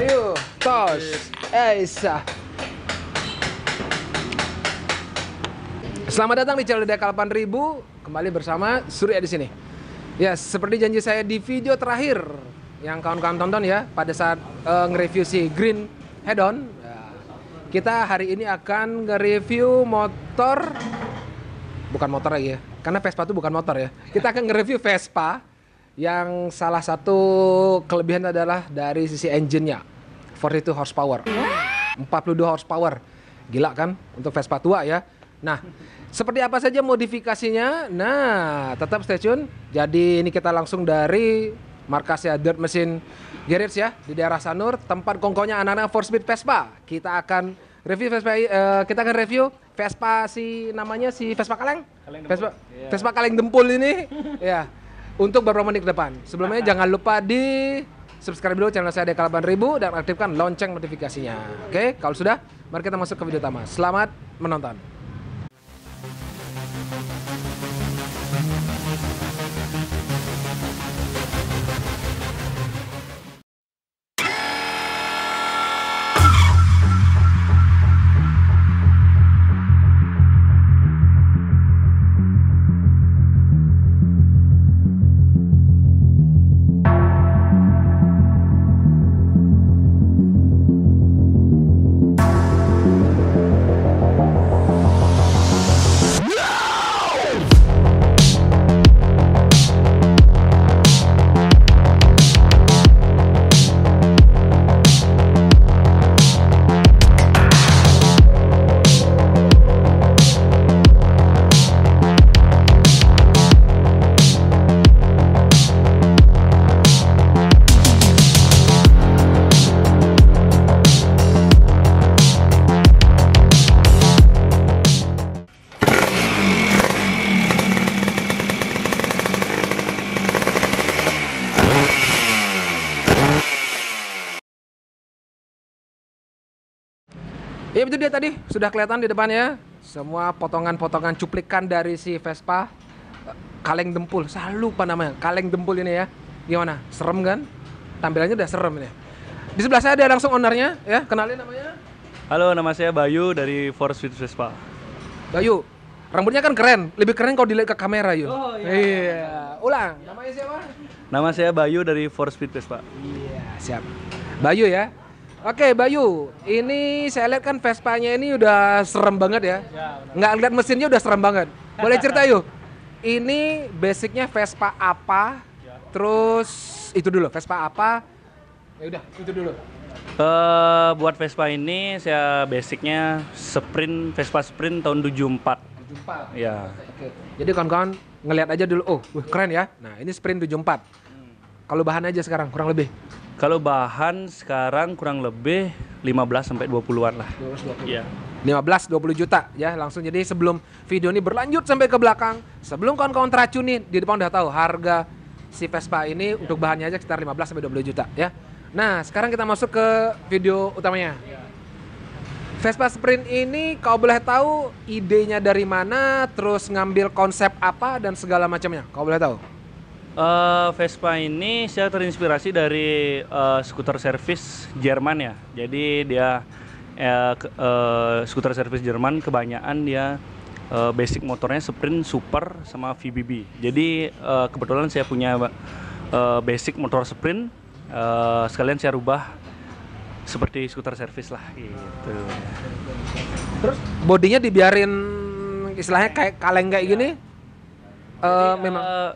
ayo, Tos! Eisa, eh, Selamat datang di channel Dekal 8000 Kembali bersama Surya di sini. Ya, seperti janji saya di video terakhir yang kawan-kawan tonton ya pada saat uh, nge-review si Green Head-on ya, kita hari ini akan nge-review motor bukan motor lagi ya karena Vespa itu bukan motor ya kita akan nge-review Vespa yang salah satu kelebihan adalah dari sisi engine-nya. 42 horsepower. 42 horsepower. Gila kan untuk Vespa tua ya. Nah, seperti apa saja modifikasinya? Nah, tetap stay tune. Jadi ini kita langsung dari markas ya Dirt Machine Garage ya di daerah Sanur, tempat kongkonya anak-anak Four Speed Vespa. Kita akan review Vespa uh, kita akan review Vespa si namanya si Vespa Kaleng. Kaleng Vespa, yeah. Vespa Kaleng Dempul ini ya untuk beberapa menit ke depan. Sebelumnya ah, ah. jangan lupa di subscribe dulu channel saya Dekal ribu dan aktifkan lonceng notifikasinya. Oke, okay? kalau sudah, mari kita masuk ke video utama. Selamat menonton. Ya itu dia tadi sudah kelihatan di depan ya semua potongan-potongan cuplikan dari si Vespa eh, kaleng dempul. Saya lupa namanya. Kaleng dempul ini ya. Gimana? Serem kan? Tampilannya udah serem ini. Di sebelah saya ada langsung ownernya ya. Kenalin namanya. Halo, nama saya Bayu dari Force Fit Vespa. Bayu, rambutnya kan keren. Lebih keren kalau dilihat ke kamera, yuk. Oh iya. iya. Ulang. Namanya siapa? Nama saya Bayu dari Force Fit Vespa. Iya, siap. Bayu ya. Oke Bayu, ini saya lihat kan Vespanya ini udah serem banget ya. ya Nggak lihat mesinnya udah serem banget. Boleh cerita yuk. Ini basicnya Vespa apa? Ya. Terus itu dulu Vespa apa? Ya udah, itu dulu. Uh, buat Vespa ini saya basicnya sprint Vespa sprint tahun 74. 74. Ya. Oke. Jadi kawan-kawan ngelihat aja dulu. Oh, wah, keren ya. Nah, ini sprint 74. Hmm. Kalau bahan aja sekarang kurang lebih. Kalau bahan sekarang kurang lebih 15 sampai 20-an lah. 15 20. Iya. 15 20 juta ya langsung jadi sebelum video ini berlanjut sampai ke belakang, sebelum kawan-kawan teracuni di depan udah tahu harga si Vespa ini ya. untuk bahannya aja sekitar 15 sampai 20 juta ya. Nah, sekarang kita masuk ke video utamanya. Vespa Sprint ini kau boleh tahu idenya dari mana, terus ngambil konsep apa dan segala macamnya. Kau boleh tahu? Uh, Vespa ini saya terinspirasi dari uh, skuter servis Jerman ya. Jadi dia uh, uh, skuter servis Jerman kebanyakan dia uh, basic motornya Sprint, Super sama VBB. Jadi uh, kebetulan saya punya uh, basic motor Sprint. Uh, sekalian saya rubah seperti skuter servis lah gitu. Terus bodinya dibiarin istilahnya kayak kaleng kayak ya. gini? Jadi, uh, memang uh,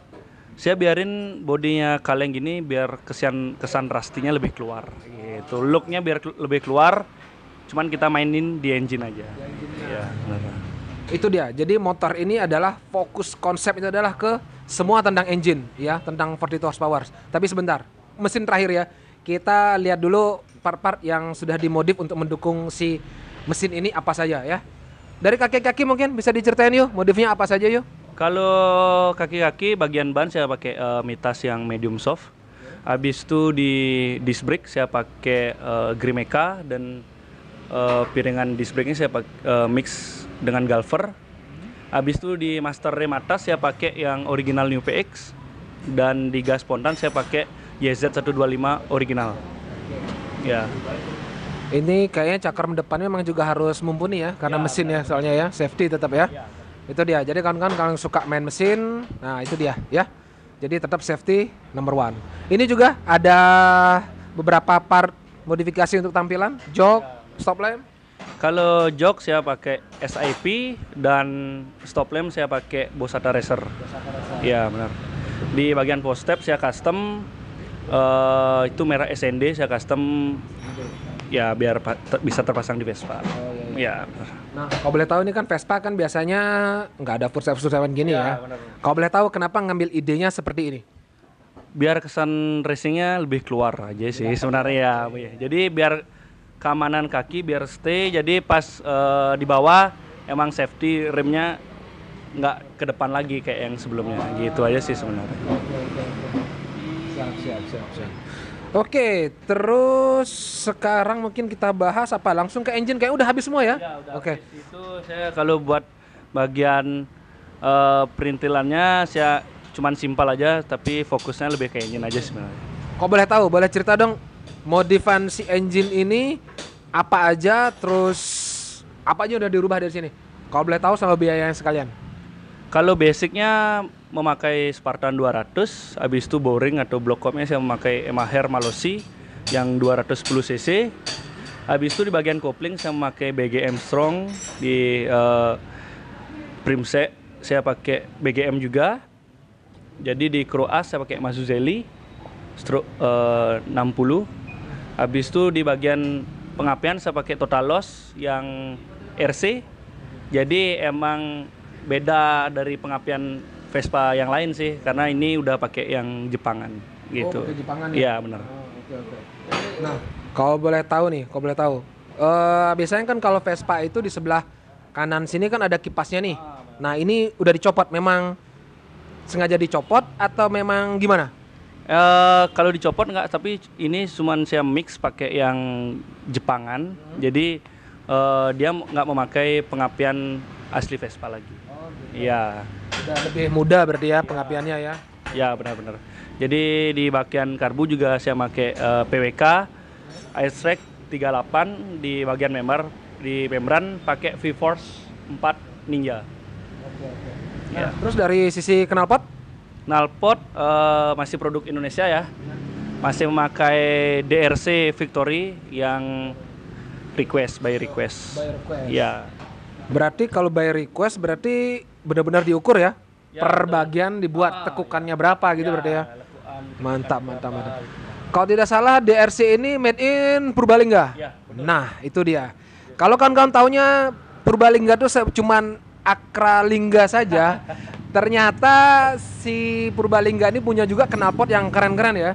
saya biarin bodinya kaleng gini biar kesian kesan rustinya lebih keluar gitu looknya biar ke lebih keluar cuman kita mainin di engine aja di ya, itu dia jadi motor ini adalah fokus konsep itu adalah ke semua tentang engine ya tentang 42 horsepower tapi sebentar mesin terakhir ya kita lihat dulu part-part yang sudah dimodif untuk mendukung si mesin ini apa saja ya dari kaki-kaki mungkin bisa diceritain yuk modifnya apa saja yuk kalau kaki-kaki bagian ban saya pakai uh, mitas yang medium soft. Habis itu di disc brake saya pakai uh, Grimeka dan uh, piringan disc brake ini saya pakai, uh, mix dengan Galver. Habis itu di master rem atas saya pakai yang original New PX dan di gas spontan saya pakai YZ125 original. Ya. Ini kayaknya cakram depannya memang juga harus mumpuni ya karena ya, mesin ya, ya soalnya ya safety tetap ya. ya itu dia jadi kawan-kawan kalau suka main mesin nah itu dia ya jadi tetap safety number one ini juga ada beberapa part modifikasi untuk tampilan jok stop lamp kalau jok saya pakai SIP dan stop lamp saya pakai Bosata Racer. Iya Ya benar. Di bagian post step saya custom uh, itu merah SND saya custom ya biar bisa terpasang di Vespa. Oh, iya, iya. Ya. Nah, kalau boleh tahu ini kan Vespa kan biasanya nggak ada full seven gini ya. ya. Kalau boleh tahu kenapa ngambil idenya seperti ini? Biar kesan racingnya lebih keluar aja sih ya, sebenarnya ya. ya. Iya. Jadi biar keamanan kaki biar stay. Jadi pas uh, di bawah emang safety remnya nggak ke depan lagi kayak yang sebelumnya. Gitu aja sih sebenarnya. Siap, siap, siap, siap. Oke, terus sekarang mungkin kita bahas apa? Langsung ke engine kayak udah habis semua ya? ya Oke. Okay. Itu saya kalau buat bagian uh, perintilannya saya cuman simpel aja tapi fokusnya lebih ke engine aja sebenarnya. Kok boleh tahu? Boleh cerita dong modifan si engine ini apa aja terus apa aja udah dirubah dari sini? Kalau boleh tahu sama biayanya sekalian. Kalau basicnya memakai Spartan 200, habis itu boring atau blok Comms yang memakai Emaher Malosi yang 210 cc. Habis itu di bagian kopling saya memakai BGM Strong di uh, Primse saya pakai BGM juga. Jadi di Kroas saya pakai Mazuzeli eh, uh, 60. Habis itu di bagian pengapian saya pakai total loss yang RC. Jadi emang beda dari pengapian Vespa yang lain sih karena ini udah pakai yang Jepangan oh, gitu. Oh, Jepangan ya. Iya, benar. Oh, okay, okay. Nah, kalau boleh tahu nih, kalau boleh tahu. Uh, biasanya kan kalau Vespa itu di sebelah kanan sini kan ada kipasnya nih. Ah, nah, ini udah dicopot memang sengaja dicopot atau memang gimana? Uh, kalau dicopot nggak, tapi ini cuma saya mix pakai yang Jepangan. Hmm. Jadi uh, dia nggak memakai pengapian asli Vespa lagi. Oh, gitu. Iya. Dan lebih mudah berarti ya pengapiannya ya. Ya benar-benar. Jadi di bagian karbu juga saya pakai uh, PWK Airstrike 38 di bagian member di membran pakai V-Force 4 Ninja. Oke, oke. Ya. Nah, terus dari sisi knalpot? Knalpot uh, masih produk Indonesia ya. Masih memakai DRC Victory yang request by request. By request. Ya. Berarti kalau by request berarti benar-benar diukur ya, ya per betul. bagian dibuat ah, tekukannya ya. berapa gitu ya, berarti ya mantap mantap mantap kalau tidak salah DRC ini made in Purbalingga ya, nah itu dia kalau kawan-kawan taunya Purbalingga tuh cuma Akralingga saja ternyata si Purbalingga ini punya juga knalpot yang keren-keren ya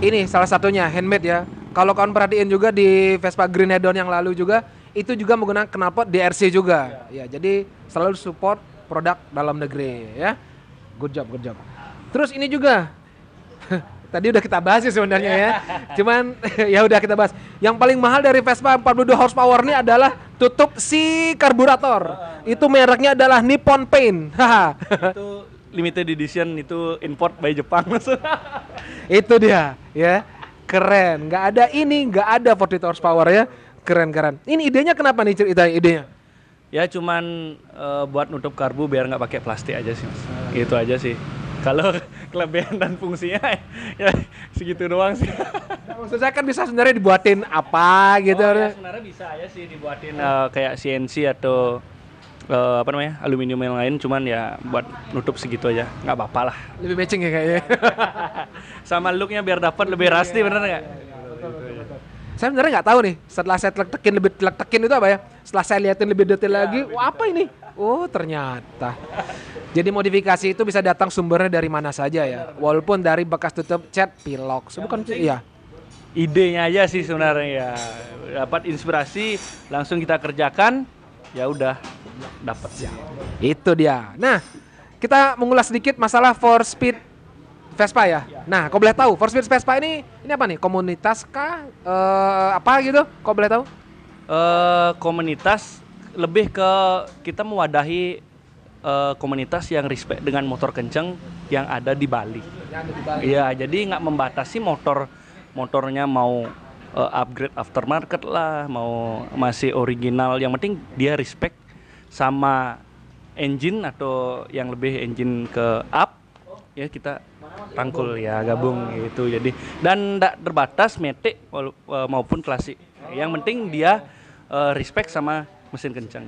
ini salah satunya handmade ya kalau kawan perhatiin juga di Vespa Green Hedon yang lalu juga itu juga menggunakan knalpot DRC juga. Ya. ya, jadi selalu support produk dalam negeri ya. Good job, good job. Terus ini juga tadi udah kita bahas sih sebenarnya ya. Iya. Cuman ya udah kita bahas. Yang paling mahal dari Vespa 42 horsepower ini adalah tutup si karburator. Ah, itu mereknya adalah Nippon Paint. itu limited edition itu import by Jepang itu dia ya. Keren, nggak ada ini, nggak ada 42 horsepower ya keren keren ini idenya kenapa nih cerita idenya ya cuman uh, buat nutup karbu biar nggak pakai plastik aja sih mas nah. itu aja sih kalau kelebihan dan fungsinya ya segitu doang sih nah, maksud saya kan bisa sebenarnya dibuatin apa gitu oh, ya, sebenarnya bisa aja sih dibuatin uh, kayak CNC atau uh, apa namanya aluminium yang lain cuman ya buat nutup segitu aja nggak apa-apa lah lebih matching ya kayaknya sama looknya biar dapat lebih iya, rasti iya, bener nggak iya, saya sebenarnya nggak tahu nih setelah saya telak tekin lebih telak tekin itu apa ya setelah saya liatin lebih detail ya, lagi wah oh, apa ini oh ternyata jadi modifikasi itu bisa datang sumbernya dari mana saja ya walaupun dari bekas tutup cat pilok ya, bukan iya idenya aja sih sebenarnya ya dapat inspirasi langsung kita kerjakan ya udah dapat ya itu dia nah kita mengulas sedikit masalah For speed Vespa ya? ya. Nah, kau boleh tahu Force Spirit Vespa ini ini apa nih? Komunitas kah? Uh, apa gitu? Kau boleh tahu? Uh, komunitas lebih ke kita mewadahi uh, komunitas yang respect dengan motor kenceng yang ada di Bali. Iya, jadi nggak membatasi motor motornya mau uh, upgrade aftermarket lah, mau masih original. Yang penting dia respect sama engine atau yang lebih engine ke up ya kita rangkul ya gabung itu jadi dan tidak terbatas metik eh, maupun klasik yang penting dia uh, respect sama mesin kencang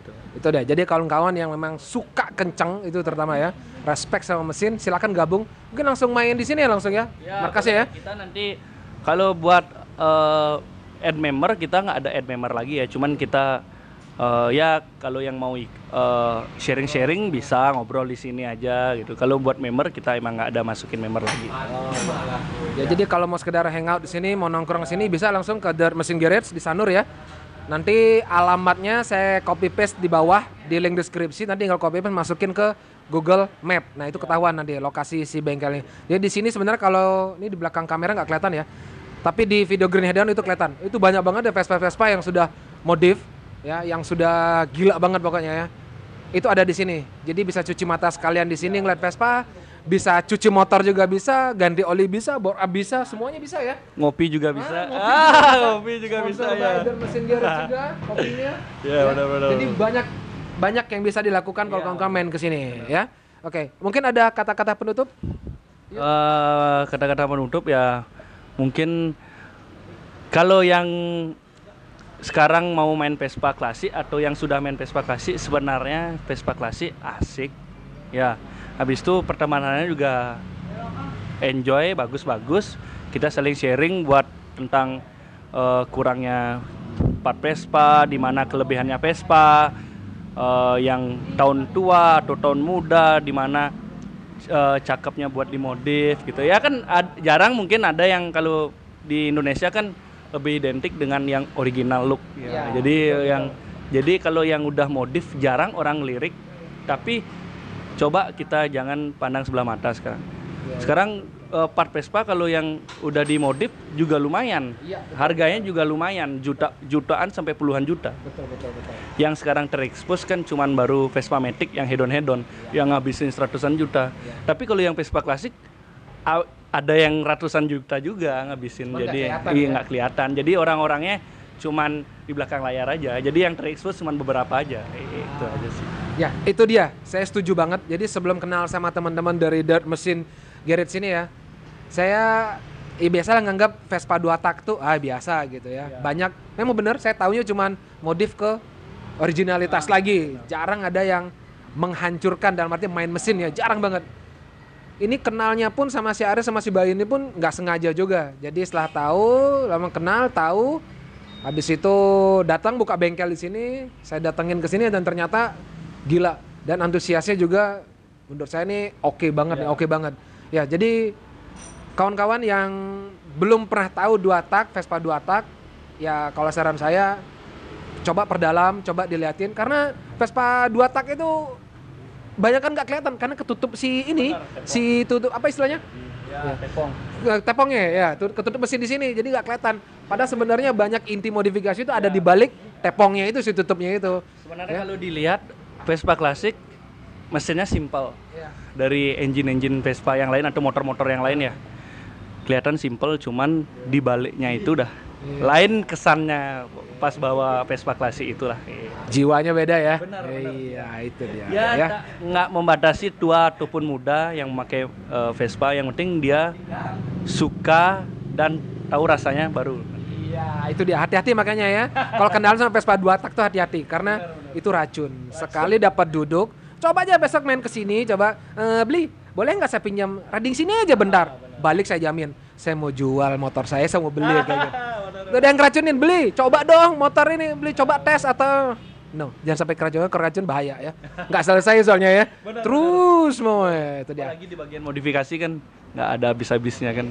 itu itu deh jadi kawan-kawan yang memang suka kencang itu terutama ya respect sama mesin silakan gabung mungkin langsung main di sini ya langsung ya, ya markasnya ya kita nanti kalau buat uh, ad member kita nggak ada ad member lagi ya cuman kita uh, ya kalau yang mau eh, sharing-sharing uh, bisa ngobrol di sini aja gitu. Kalau buat member kita emang nggak ada masukin member lagi. Oh, ya, ya jadi kalau mau sekedar hangout di sini, mau nongkrong sini bisa langsung ke Dirt Machine Garage di Sanur ya. Nanti alamatnya saya copy paste di bawah di link deskripsi. Nanti tinggal copy paste masukin ke Google Map. Nah itu ketahuan nanti lokasi si bengkelnya. Jadi di sini sebenarnya kalau ini di belakang kamera nggak kelihatan ya. Tapi di video Green Hedon itu kelihatan. Itu banyak banget ada ya Vespa-Vespa yang sudah modif ya yang sudah gila banget pokoknya ya itu ada di sini jadi bisa cuci mata sekalian di sini ngeliat Vespa bisa cuci motor juga bisa ganti oli bisa bor up bisa semuanya bisa ya ngopi juga bisa ah, ngopi, ah, juga, bisa. ngopi juga Sponsor bisa ya mesin dia juga kopinya yeah, ya. benar, benar, jadi banyak banyak yang bisa dilakukan kalau yeah. kawan main ke sini ya oke okay. mungkin ada kata-kata penutup ya. eh, kata-kata uh, penutup ya mungkin kalau yang sekarang mau main Vespa klasik atau yang sudah main Vespa klasik sebenarnya Vespa klasik asik ya habis itu pertemanannya juga enjoy bagus-bagus kita saling sharing buat tentang uh, kurangnya part Vespa di mana kelebihannya Vespa uh, yang tahun tua atau tahun muda di mana uh, cakepnya buat dimodif gitu ya kan ad, jarang mungkin ada yang kalau di Indonesia kan lebih identik dengan yang original look. Iya, ya. Jadi betul, yang jadi kalau yang udah modif jarang orang lirik, tapi coba kita jangan pandang sebelah mata sekarang. Iya, iya. Sekarang uh, eh, part Vespa kalau yang udah dimodif juga lumayan. Harganya juga lumayan, juta jutaan sampai puluhan juta. Betul betul betul. Yang sekarang terekspos kan cuman baru Vespa Matic yang hedon-hedon yang ngabisin ratusan juta. Tapi kalau yang Vespa klasik ada yang ratusan juta juga ngabisin jadi iya ya? nggak kelihatan jadi orang-orangnya cuman di belakang layar aja jadi yang terekspos cuman beberapa aja ah. itu aja sih ya itu dia saya setuju banget jadi sebelum kenal sama teman-teman dari Dirt Machine Garage sini ya saya ya biasa lah nganggap Vespa dua tak tuh ah biasa gitu ya, ya. banyak memang bener saya taunya cuman modif ke originalitas ah, lagi iya, iya. jarang ada yang menghancurkan dalam arti main mesin ya jarang banget ini kenalnya pun sama si Aris sama si Bayu ini pun nggak sengaja juga. Jadi setelah tahu, lama kenal, tahu, habis itu datang buka bengkel di sini, saya datengin ke sini dan ternyata gila dan antusiasnya juga menurut saya ini oke okay banget, yeah. Iya. oke okay banget. Ya, jadi kawan-kawan yang belum pernah tahu dua tak Vespa dua tak, ya kalau saran saya coba perdalam, coba diliatin karena Vespa dua tak itu banyak kan nggak kelihatan karena ketutup si ini Benar, si tutup apa istilahnya ya, ya. tepong nah, tepongnya ya ketutup mesin di sini jadi nggak kelihatan padahal sebenarnya banyak inti modifikasi itu ada ya. di balik tepongnya itu si tutupnya itu sebenarnya ya. kalau dilihat Vespa klasik mesinnya simpel ya. dari engine-engine Vespa yang lain atau motor-motor yang lain ya kelihatan simpel cuman di baliknya itu udah Yeah. Lain kesannya pas bawa Vespa klasik itulah. Yeah. Jiwanya beda ya. Benar, iya, benar. Iya, itu dia. Ya, ya. nggak membatasi tua ataupun muda yang memakai uh, eh, Vespa, yang penting dia suka dan tahu rasanya baru. Iya, itu dia. Hati-hati makanya ya. Kalau kendaraan sama Vespa dua tak tuh hati-hati karena benar, benar. itu racun. Sekali dapat duduk, coba aja besok main ke sini, coba uh, beli. Boleh nggak saya pinjam? Rading sini aja bentar. Ah, Balik saya jamin saya mau jual motor saya, saya mau beli kayak gitu. Gak ada yang keracunin, beli. Coba dong motor ini, beli coba tes atau No, jangan sampai keracunan, keracun bahaya ya. Nggak selesai soalnya ya. Benar, Terus benar. mau ya, itu dia. Lagi di bagian modifikasi kan nggak ada habis-habisnya kan.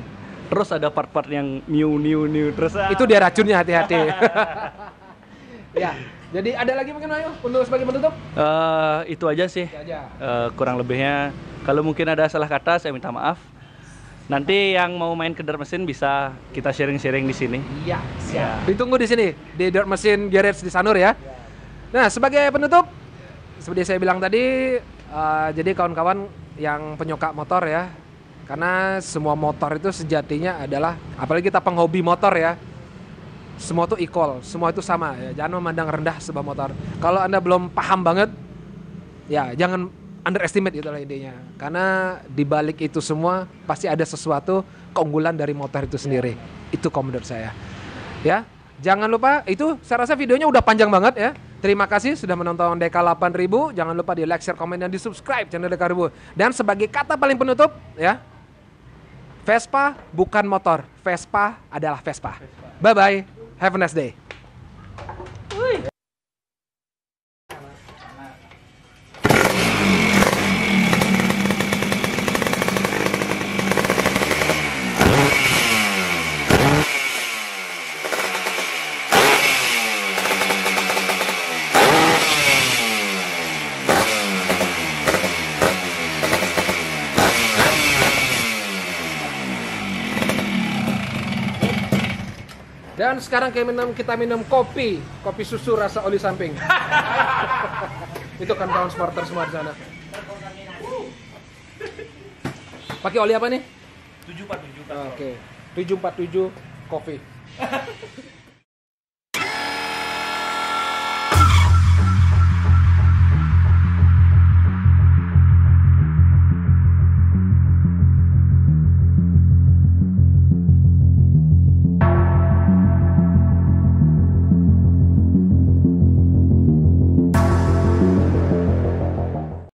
Terus ada part-part yang new new new terus. Ah. Itu dia racunnya hati-hati. ya. Jadi ada lagi mungkin ayo untuk sebagai penutup? Uh, itu aja sih. Itu aja. Uh, kurang lebihnya kalau mungkin ada salah kata saya minta maaf Nanti yang mau main ke dirt mesin bisa kita sharing-sharing di sini. Iya, siap. Ya. Ditunggu di sini di dirt mesin garage di Sanur ya. Iya. Nah, sebagai penutup seperti saya bilang tadi uh, jadi kawan-kawan yang penyuka motor ya. Karena semua motor itu sejatinya adalah apalagi kita penghobi motor ya. Semua itu equal, semua itu sama ya. Jangan memandang rendah sebuah motor. Kalau Anda belum paham banget ya jangan underestimate itulah intinya. Karena di balik itu semua pasti ada sesuatu keunggulan dari motor itu sendiri. Itu komentar saya. Ya, jangan lupa itu saya rasa videonya udah panjang banget ya. Terima kasih sudah menonton DK 8000. Jangan lupa di like, share, komen dan di subscribe channel DK 8000. Dan sebagai kata paling penutup ya. Vespa bukan motor. Vespa adalah Vespa. Bye bye. Have a nice day. kan sekarang kayak minum kita minum kopi, kopi susu rasa oli samping. Itu kan tahun smarter di sana. Pakai oli apa nih? 747. Oke. Okay. 747 kopi.